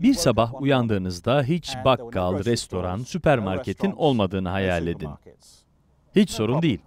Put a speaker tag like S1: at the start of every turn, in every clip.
S1: Bir sabah uyandığınızda hiç bakkal, restoran, süpermarketin olmadığını hayal edin. Hiç sorun değil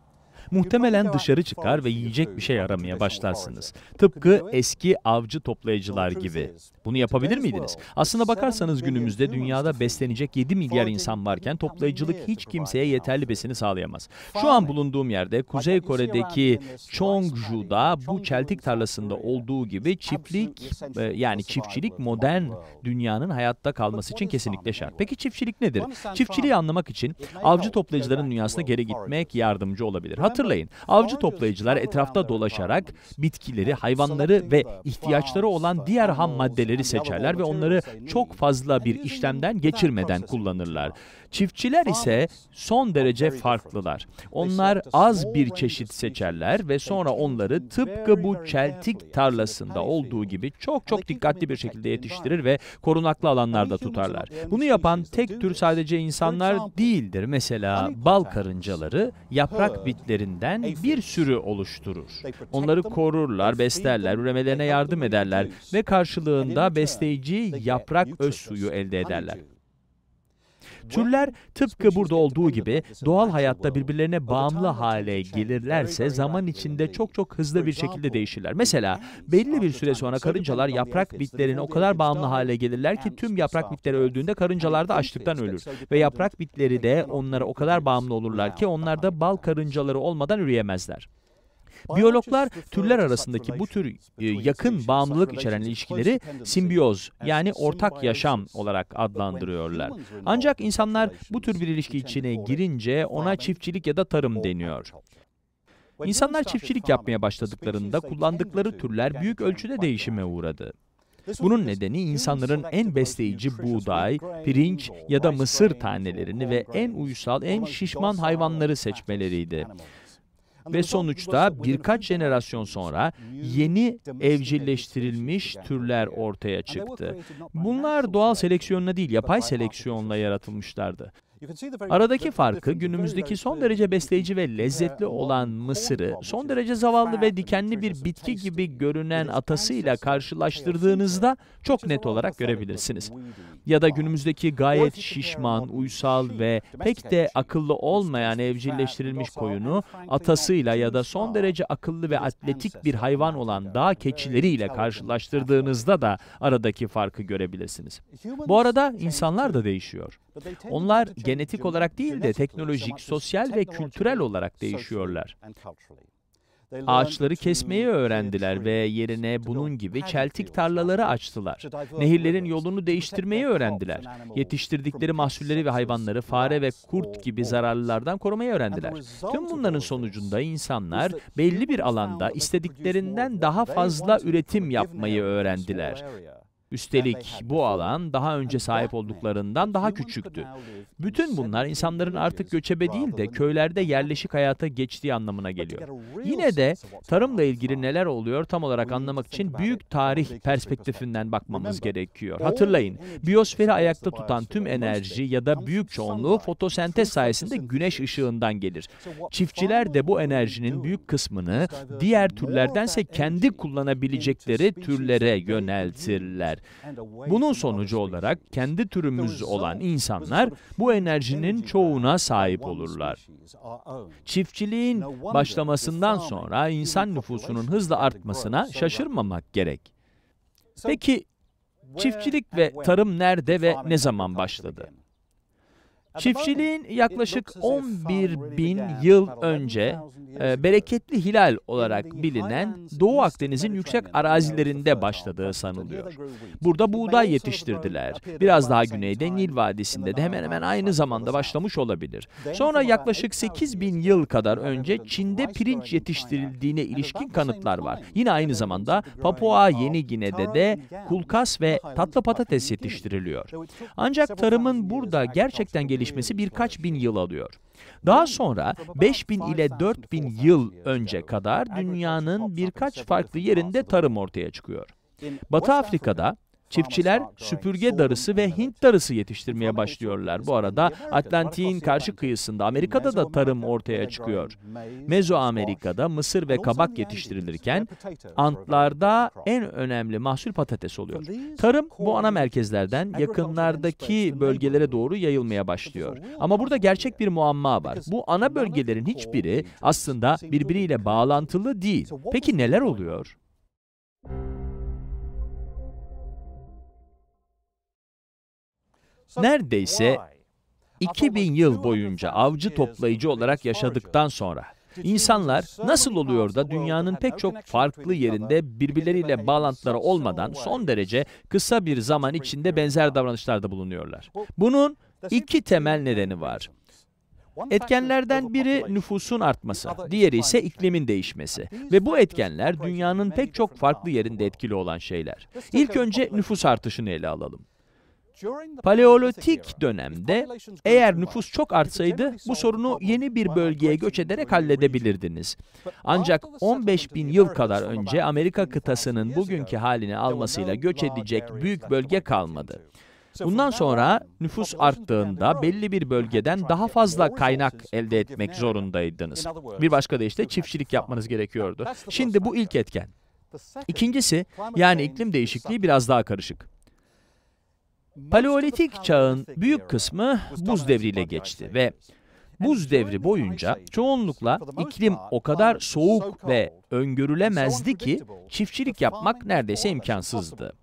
S1: muhtemelen dışarı çıkar ve yiyecek bir şey aramaya başlarsınız. Tıpkı eski avcı toplayıcılar gibi. Bunu yapabilir miydiniz? Aslına bakarsanız günümüzde dünyada beslenecek 7 milyar insan varken toplayıcılık hiç kimseye yeterli besini sağlayamaz. Şu an bulunduğum yerde Kuzey Kore'deki Chongju'da bu çeltik tarlasında olduğu gibi çiftlik yani çiftçilik modern dünyanın hayatta kalması için kesinlikle şart. Peki çiftçilik nedir? Çiftçiliği anlamak için avcı toplayıcıların dünyasına geri gitmek yardımcı olabilir. Hatırlayın Hatırlayın, avcı toplayıcılar etrafta dolaşarak bitkileri, hayvanları ve ihtiyaçları olan diğer ham maddeleri seçerler ve onları çok fazla bir işlemden geçirmeden kullanırlar. Çiftçiler ise son derece farklılar. Onlar az bir çeşit seçerler ve sonra onları tıpkı bu çeltik tarlasında şey olduğu gibi çok çok dikkatli bir şekilde yetiştirir ve korunaklı alanlarda tutarlar. Bunu yapan şey tek tür sadece insanlar değildir. Mesela bal karıncaları yaprak bitleri türlerinden bir sürü oluşturur. Onları korurlar, beslerler, üremelerine yardım ederler ve karşılığında besleyici yaprak öz suyu elde ederler. Türler tıpkı burada olduğu gibi doğal şey hayatta birbirlerine bağımlı hale gelirlerse zaman içinde çok çok hızlı bir şekilde değişirler. Mesela belli bir süre sonra karıncalar yaprak bitlerine o kadar bağımlı hale gelirler ki tüm yaprak bitleri öldüğünde karıncalar da açlıktan ölür. Ve yaprak bitleri de onlara o kadar bağımlı olurlar ki onlar da bal karıncaları olmadan üreyemezler. Biyologlar türler arasındaki bu tür e, yakın bağımlılık içeren ilişkileri simbiyoz yani ortak yaşam olarak adlandırıyorlar. Ancak insanlar bu tür bir ilişki içine girince ona çiftçilik ya da tarım deniyor. İnsanlar çiftçilik yapmaya başladıklarında kullandıkları türler büyük ölçüde değişime uğradı. Bunun nedeni insanların en besleyici buğday, pirinç ya da mısır tanelerini ve en uysal, en şişman hayvanları seçmeleriydi ve sonuçta birkaç jenerasyon sonra yeni evcilleştirilmiş türler ortaya çıktı. Bunlar doğal seleksiyonla değil, yapay seleksiyonla yaratılmışlardı. Aradaki farkı günümüzdeki son derece besleyici ve lezzetli olan mısırı, son derece zavallı ve dikenli bir bitki gibi görünen atasıyla karşılaştırdığınızda çok net olarak görebilirsiniz ya da günümüzdeki gayet şişman, uysal şey, ve pek de akıllı olmayan evcilleştirilmiş koyunu atasıyla ya da son derece akıllı ve atletik bir hayvan olan dağ keçileriyle karşılaştırdığınızda da aradaki farkı görebilirsiniz. Bu arada insanlar da değişiyor. Onlar genetik olarak değil de teknolojik, sosyal ve kültürel olarak değişiyorlar. Ağaçları kesmeyi öğrendiler ve yerine bunun gibi çeltik tarlaları açtılar. Nehirlerin yolunu değiştirmeyi öğrendiler. Yetiştirdikleri mahsulleri ve hayvanları fare ve kurt gibi zararlılardan korumayı öğrendiler. Tüm bunların sonucunda insanlar belli bir alanda istediklerinden daha fazla üretim yapmayı öğrendiler. Üstelik bu alan daha önce hani sahip olduklarından daha küçüktü. Bütün bunlar insanların artık göçebe değil de köylerde yerleşik hayata geçtiği anlamına geliyor. Yine de tarımla ilgili neler oluyor tam olarak anlamak için büyük tarih perspektifinden bakmamız gerekiyor. Hatırlayın, biyosferi ayakta tutan tüm enerji ya da büyük çoğunluğu fotosentez sayesinde güneş ışığından gelir. Çiftçiler de bu enerjinin büyük kısmını diğer türlerdense kendi kullanabilecekleri türlere yöneltirler ettiler. Bunun sonucu olarak kendi türümüz olan insanlar bu enerjinin çoğuna sahip olurlar. Çiftçiliğin başlamasından sonra insan nüfusunun hızla artmasına şaşırmamak gerek. Peki çiftçilik ve tarım nerede ve ne zaman başladı? Çiftçiliğin yaklaşık 11 bin yıl önce e, bereketli hilal olarak bilinen Doğu Akdeniz'in yüksek arazilerinde başladığı sanılıyor. Burada buğday yetiştirdiler. Biraz daha güneyde Nil Vadisi'nde de hemen hemen aynı zamanda başlamış olabilir. Sonra yaklaşık 8 bin yıl kadar önce Çin'de pirinç yetiştirildiğine ilişkin kanıtlar var. Yine aynı zamanda Papua Yeni Gine'de de kulkas ve tatlı patates yetiştiriliyor. Ancak tarımın burada gerçekten geliştirildiği gelişmesi birkaç bin yıl alıyor. Daha sonra 5000 ile 4000 yıl önce kadar dünyanın birkaç farklı yerinde tarım ortaya çıkıyor. Batı Afrika'da Çiftçiler süpürge darısı ve Hint darısı yetiştirmeye başlıyorlar. Bu arada Atlantik'in karşı kıyısında Amerika'da da tarım ortaya çıkıyor. Amerika'da mısır ve kabak yetiştirilirken Antlarda en önemli mahsul patates oluyor. Tarım bu ana merkezlerden yakınlardaki bölgelere doğru yayılmaya başlıyor. Ama burada gerçek bir muamma var. Bu ana bölgelerin hiçbiri aslında birbiriyle bağlantılı değil. Peki neler oluyor? Neredeyse 2000 yıl boyunca avcı toplayıcı olarak yaşadıktan sonra İnsanlar nasıl oluyor da dünyanın pek çok farklı yerinde birbirleriyle bağlantıları olmadan son derece kısa bir zaman içinde benzer davranışlarda bulunuyorlar? Bunun iki temel nedeni var. Etkenlerden biri nüfusun artması, diğeri ise iklimin değişmesi. Ve bu etkenler dünyanın pek çok farklı yerinde etkili olan şeyler. İlk önce nüfus artışını ele alalım. Paleolitik dönemde eğer nüfus çok artsaydı bu sorunu yeni bir bölgeye göç ederek halledebilirdiniz. Ancak 15 bin yıl kadar önce Amerika kıtasının bugünkü halini almasıyla göç edecek büyük bölge kalmadı. Bundan sonra nüfus arttığında belli bir bölgeden daha fazla kaynak elde etmek zorundaydınız. Bir başka deyişle çiftçilik yapmanız gerekiyordu. Şimdi bu ilk etken. İkincisi, yani iklim değişikliği biraz daha karışık. Paleolitik çağın büyük kısmı buz devriyle geçti ve buz devri boyunca çoğunlukla iklim o kadar soğuk ve öngörülemezdi ki çiftçilik yapmak neredeyse imkansızdı.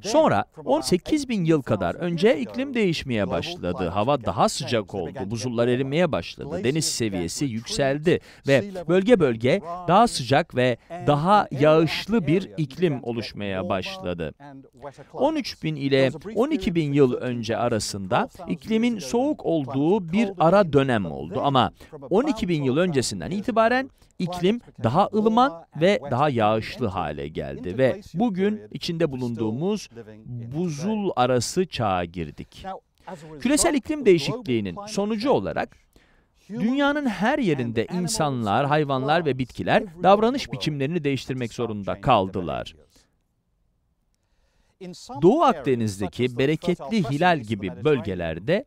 S1: Sonra 18 bin yıl kadar önce iklim değişmeye başladı. Hava daha sıcak oldu, buzullar erimeye başladı, deniz seviyesi yükseldi ve bölge bölge daha sıcak ve daha yağışlı bir iklim oluşmaya başladı. 13 bin ile 12 bin yıl önce arasında iklimin soğuk olduğu bir ara dönem oldu ama 12 bin yıl öncesinden itibaren iklim daha ılıman ve daha yağışlı hale geldi ve bugün içinde bulunduğumuz buzul arası çağa girdik. Küresel iklim değişikliğinin sonucu olarak Dünyanın her yerinde insanlar, hayvanlar ve bitkiler davranış biçimlerini değiştirmek zorunda kaldılar. Doğu Akdeniz'deki bereketli hilal gibi bölgelerde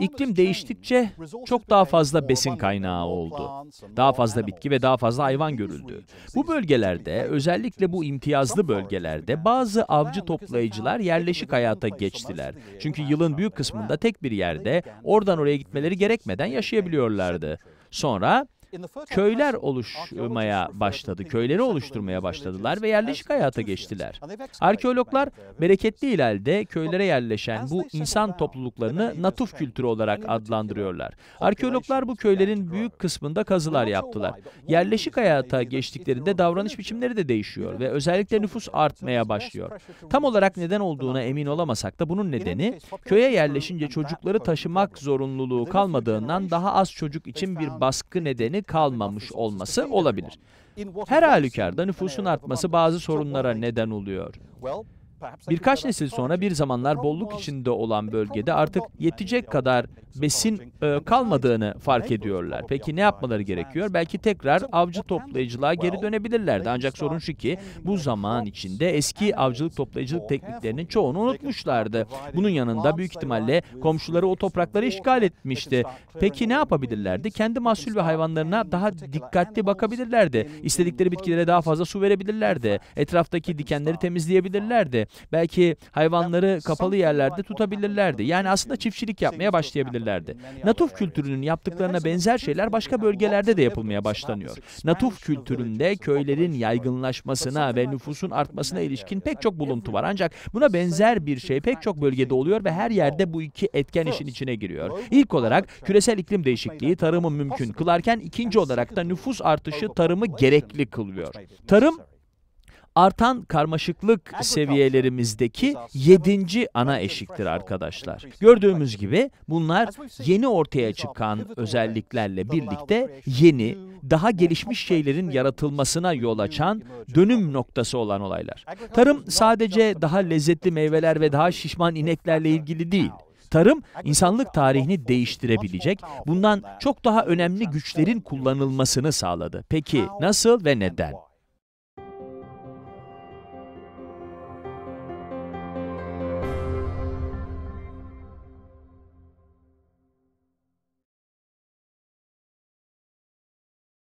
S1: İklim değiştikçe çok daha fazla besin kaynağı oldu. Daha fazla bitki ve daha fazla hayvan görüldü. Bu bölgelerde, özellikle bu imtiyazlı bölgelerde bazı avcı toplayıcılar yerleşik hayata geçtiler. Çünkü yılın büyük kısmında tek bir yerde oradan oraya gitmeleri gerekmeden yaşayabiliyorlardı. Sonra köyler oluşmaya başladı, köyleri oluşturmaya başladılar ve yerleşik hayata geçtiler. Arkeologlar bereketli ileride köylere yerleşen bu insan topluluklarını natuf kültürü olarak adlandırıyorlar. Arkeologlar bu köylerin büyük kısmında kazılar yaptılar. Yerleşik hayata geçtiklerinde davranış biçimleri de değişiyor ve özellikle nüfus artmaya başlıyor. Tam olarak neden olduğuna emin olamasak da bunun nedeni köye yerleşince çocukları taşımak zorunluluğu kalmadığından daha az çocuk için bir baskı nedeni kalmamış olması olabilir. Her halükarda nüfusun artması bazı sorunlara neden oluyor. Birkaç nesil sonra bir zamanlar bolluk içinde olan bölgede artık yetecek kadar besin e, kalmadığını fark ediyorlar. Peki ne yapmaları gerekiyor? Belki tekrar avcı toplayıcılığa geri dönebilirlerdi. Ancak sorun şu ki bu zaman içinde eski avcılık toplayıcılık tekniklerinin çoğunu unutmuşlardı. Bunun yanında büyük ihtimalle komşuları o toprakları işgal etmişti. Peki ne yapabilirlerdi? Kendi mahsul ve hayvanlarına daha dikkatli bakabilirlerdi. İstedikleri bitkilere daha fazla su verebilirlerdi. Etraftaki dikenleri temizleyebilirlerdi. Belki hayvanları kapalı yerlerde tutabilirlerdi. Yani aslında çiftçilik yapmaya başlayabilirlerdi. Natuf kültürünün yaptıklarına benzer şeyler başka bölgelerde de yapılmaya başlanıyor. Natuf kültüründe köylerin yaygınlaşmasına ve nüfusun artmasına ilişkin pek çok buluntu var. Ancak buna benzer bir şey pek çok bölgede oluyor ve her yerde bu iki etken işin içine giriyor. İlk olarak küresel iklim değişikliği tarımı mümkün kılarken ikinci olarak da nüfus artışı tarımı gerekli kılıyor. Tarım artan karmaşıklık seviyelerimizdeki yedinci ana eşiktir arkadaşlar. Gördüğümüz gibi bunlar yeni ortaya çıkan özelliklerle birlikte yeni, daha gelişmiş şeylerin yaratılmasına yol açan dönüm noktası olan olaylar. Tarım sadece daha lezzetli meyveler ve daha şişman ineklerle ilgili değil. Tarım, insanlık tarihini değiştirebilecek, bundan çok daha önemli güçlerin kullanılmasını sağladı. Peki nasıl ve neden?